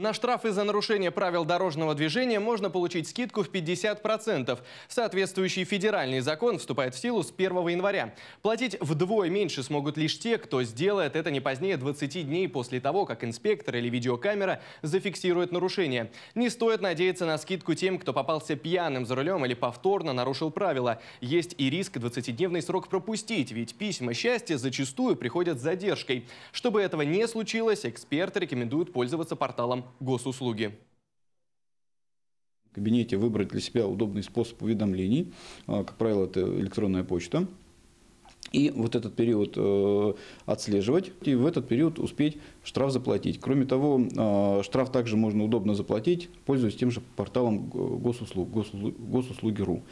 На штрафы за нарушение правил дорожного движения можно получить скидку в 50%. Соответствующий федеральный закон вступает в силу с 1 января. Платить вдвое меньше смогут лишь те, кто сделает это не позднее 20 дней после того, как инспектор или видеокамера зафиксирует нарушение. Не стоит надеяться на скидку тем, кто попался пьяным за рулем или повторно нарушил правила. Есть и риск 20-дневный срок пропустить, ведь письма счастья зачастую приходят с задержкой. Чтобы этого не случилось, эксперты рекомендуют пользоваться порталом госуслуги. В кабинете выбрать для себя удобный способ уведомлений. А, как правило, это электронная почта. И вот этот период э, отслеживать, и в этот период успеть штраф заплатить. Кроме того, а, штраф также можно удобно заплатить, пользуясь тем же порталом госуслуг, э, госуслуг, госуслуги.ру.